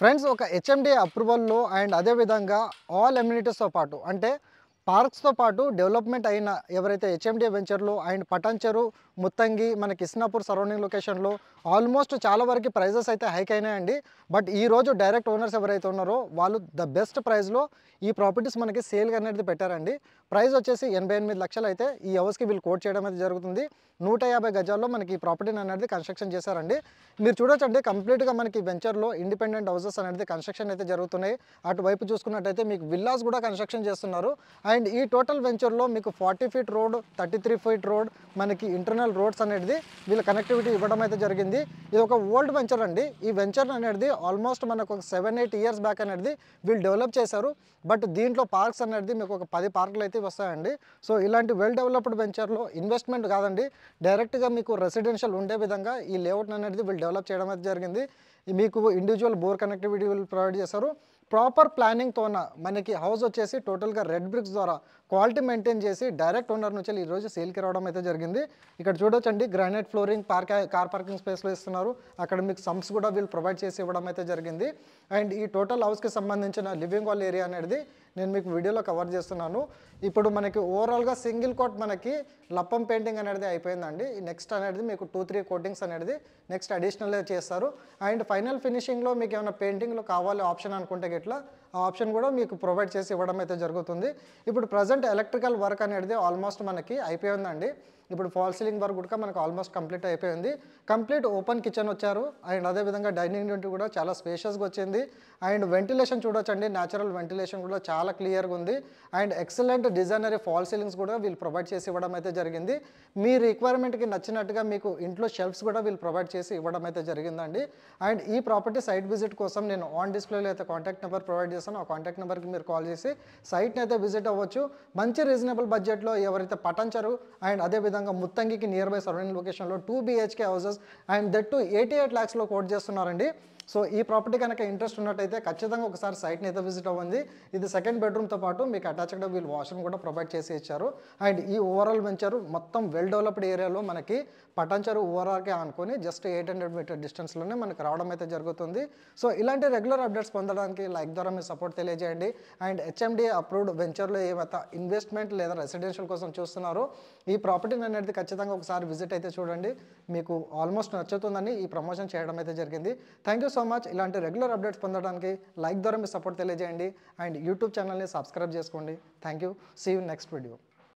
friends ఒక HMD అప్రూవల్లో and అదేవిధంగా ఆల్ ఎమ్యూనిటీస్తో పాటు అంటే పార్క్స్తో పాటు డెవలప్మెంట్ అయిన ఎవరైతే హెచ్ఎండి వెంచర్లు అండ్ పటాన్చెరు ముత్తంగి మన కిస్నాపూర్ సరౌండింగ్ లొకేషన్లో ఆల్మోస్ట్ చాలా వరకు ప్రైజెస్ అయితే హైక్ అయినాయండి బట్ ఈరోజు డైరెక్ట్ ఓనర్స్ ఎవరైతే ఉన్నారో వాళ్ళు ద బెస్ట్ ప్రైస్లో ఈ ప్రాపర్టీస్ మనకి సేల్గా అనేది పెట్టారండి ప్రైస్ వచ్చేసి ఎనభై ఎనిమిది లక్షలు అయితే ఈ హౌస్కి వీళ్ళు కోట్ చేయడం అయితే జరుగుతుంది నూట యాభై గజాల్లో మనకి ఈ ప్రాపర్టీని అనేది కన్స్ట్రక్షన్ చేశారండి మీరు చూడొచ్చండి కంప్లీట్గా మనకి వెంచర్లో ఇండిపెండెంట్ హౌసెస్ అనేది కన్స్ట్రక్షన్ అయితే జరుగుతున్నాయి అటువైపు చూసుకున్నట్టయితే మీకు విల్లాస్ కూడా కన్స్ట్రక్షన్ చేస్తున్నారు అండ్ ఈ టోటల్ వెంచర్లో మీకు forty feet road thirty three feet road మనకి ఇంటర్నల్ రోడ్స్ అనేది వీళ్ళ కనెక్టివిటీ ఇవ్వడం అయితే జరిగింది ఇది ఒక ఓల్డ్ వెంచర్ అండి ఈ వెంచర్ అనేది ఆల్మోస్ట్ మనకు ఒక సెవెన్ ఎయిట్ ఇయర్స్ బ్యాక్ అనేది వీళ్ళు డెవలప్ చేశారు బట్ దీంట్లో పార్క్స్ అనేది మీకు ఒక పది పార్కులు అయితే వస్తాయండి సో ఇలాంటి వెల్ డెవలప్డ్ వెంచర్లో ఇన్వెస్ట్మెంట్ కాదండి డైరెక్ట్గా మీకు రెసిడెన్షియల్ ఉండే విధంగా ఈ లేఅవుట్ అనేది వీళ్ళు డెవలప్ చేయడం అయితే జరిగింది మీకు ఇండివిజువల్ బోర్ కనెక్టివిటీ వీళ్ళు ప్రొవైడ్ చేశారు ప్రాపర్ ప్లానింగ్తోన మనకి హౌస్ వచ్చేసి టోటల్గా రెడ్ బ్రిక్స్ ద్వారా క్వాలిటీ మెయింటైన్ చేసి డైరెక్ట్ ఓనర్ నుంచి ఈరోజు సేల్కి రావడం అయితే జరిగింది ఇక్కడ చూడొచ్చండి granite flooring park car parking స్పేస్లో ఇస్తున్నారు అక్కడ మీకు సమ్స్ కూడా వీళ్ళు ప్రొవైడ్ చేసి ఇవ్వడం అయితే జరిగింది అండ్ ఈ టోటల్ హౌస్కి సంబంధించిన లివింగ్ హాల్ ఏరియా అనేది నేను మీకు వీడియోలో కవర్ చేస్తున్నాను ఇప్పుడు మనకి ఓవరాల్గా సింగిల్ కోట్ మనకి లప్పం పెయింటింగ్ అనేది అయిపోయిందండి నెక్స్ట్ అనేది మీకు టూ త్రీ కోటింగ్స్ అనేది నెక్స్ట్ అడిషనల్ చేస్తారు అండ్ ఫైనల్ ఫినిషింగ్లో మీకు ఏమైనా పెయింటింగ్లో కావాలి ఆప్షన్ అనుకుంటే గిట్లా ఆ ఆప్షన్ కూడా మీకు ప్రొవైడ్ చేసి ఇవ్వడం అయితే జరుగుతుంది ఇప్పుడు ప్రజెంట్ ఎలక్ట్రికల్ వర్క్ అనేది ఆల్మోస్ట్ మనకి అయిపోయిందండి ఇప్పుడు ఫాల్ సీలింగ్ వరకు కూడా మనకు ఆల్మోస్ట్ కంప్లీట్ అయిపోయింది కంప్లీట్ ఓపెన్ కిచెన్ వచ్చారు అండ్ అదేవిధంగా డైనింగ్ యూనిట్ కూడా చాలా స్పేషియస్గా వచ్చింది అండ్ వెంటిలేషన్ చూడొచ్చండి న్యాచురల్ వెంటిలేషన్ కూడా చాలా క్లియర్గా ఉంది and excellent designer fall ceilings కూడా వీళ్ళు ప్రొవైడ్ చేసి ఇవ్వడం అయితే జరిగింది మీ రిక్వైర్మెంట్కి నచ్చినట్టుగా మీకు ఇంట్లో షెల్ఫ్స్ కూడా వీళ్ళు ప్రొవైడ్ చేసి ఇవ్వడం అయితే జరిగిందండి అండ్ ఈ ప్రాపర్టీ సైట్ విజిట్ కోసం నేను ఆన్ డిస్ప్లేలో అయితే కాంటాక్ట్ నెంబర్ ప్రొవైడ్ చేస్తాను ఆ కాంటాక్ట్ నెంబర్కి మీరు కాల్ చేసి సైట్ని అయితే విజిట్ అవ్వచ్చు మంచి రీజనబుల్ బడ్జెట్లో ఎవరైతే పటంచరు అండ్ అదేవిధంగా అదేవిధంగా ముత్తంగికి నియర్ బై సరౌండింగ్ లొకేషన్లో two BHK houses and that to eighty eight ల్యాక్స్లో కోట్ చేస్తున్నారండి సో ఈ ప్రాపర్టీ కనుక ఇంట్రెస్ట్ ఉన్నట్టయితే ఖచ్చితంగా ఒకసారి సైట్ని అయితే విజిట్ అవ్వండి ఇది సెకండ్ బెడ్రూమ్తో పాటు మీకు అటాచ్డ్ వీళ్ళు వాష్రూమ్ కూడా ప్రొవైడ్ చేసి ఇచ్చారు అండ్ ఈ ఓవరాల్ వెంచరు మొత్తం వెల్ డెవలప్డ్ ఏరియాలో మనకి పటాన్చరు ఓవరాల్కే అనుకొని జస్ట్ ఎయిట్ హండ్రెడ్ మీటర్ డిస్టెన్స్లోనే మనకు రావడం అయితే జరుగుతుంది సో ఇలాంటి రెగ్యులర్ అప్డేట్స్ పొందడానికి లైక్ ద్వారా మీ సపోర్ట్ తెలియజేయండి అండ్ హెచ్ఎండి అప్రూవ్డ్ వెంచర్లో ఏమైతే ఇన్వెస్ట్మెంట్ లేదా రెసిడెన్షియల్ కోసం చూస్తున్నారో ఈ ప్రాపర్టీని అనేది ఖచ్చితంగా ఒకసారి విజిట్ అయితే చూడండి మీకు ఆల్మోస్ట్ నచ్చుతుందని ఈ ప్రమోషన్ చేయడం అయితే జరిగింది thank you so so much ఇలాంటి రెగ్యులర్ అప్డేట్స్ పొందడానికి లైక్ ద్వారా మీ సపోర్ట్ తెలియజేయండి అండ్ యూట్యూబ్ ఛానల్ని సబ్స్క్రైబ్ చేసుకోండి thank you see you next video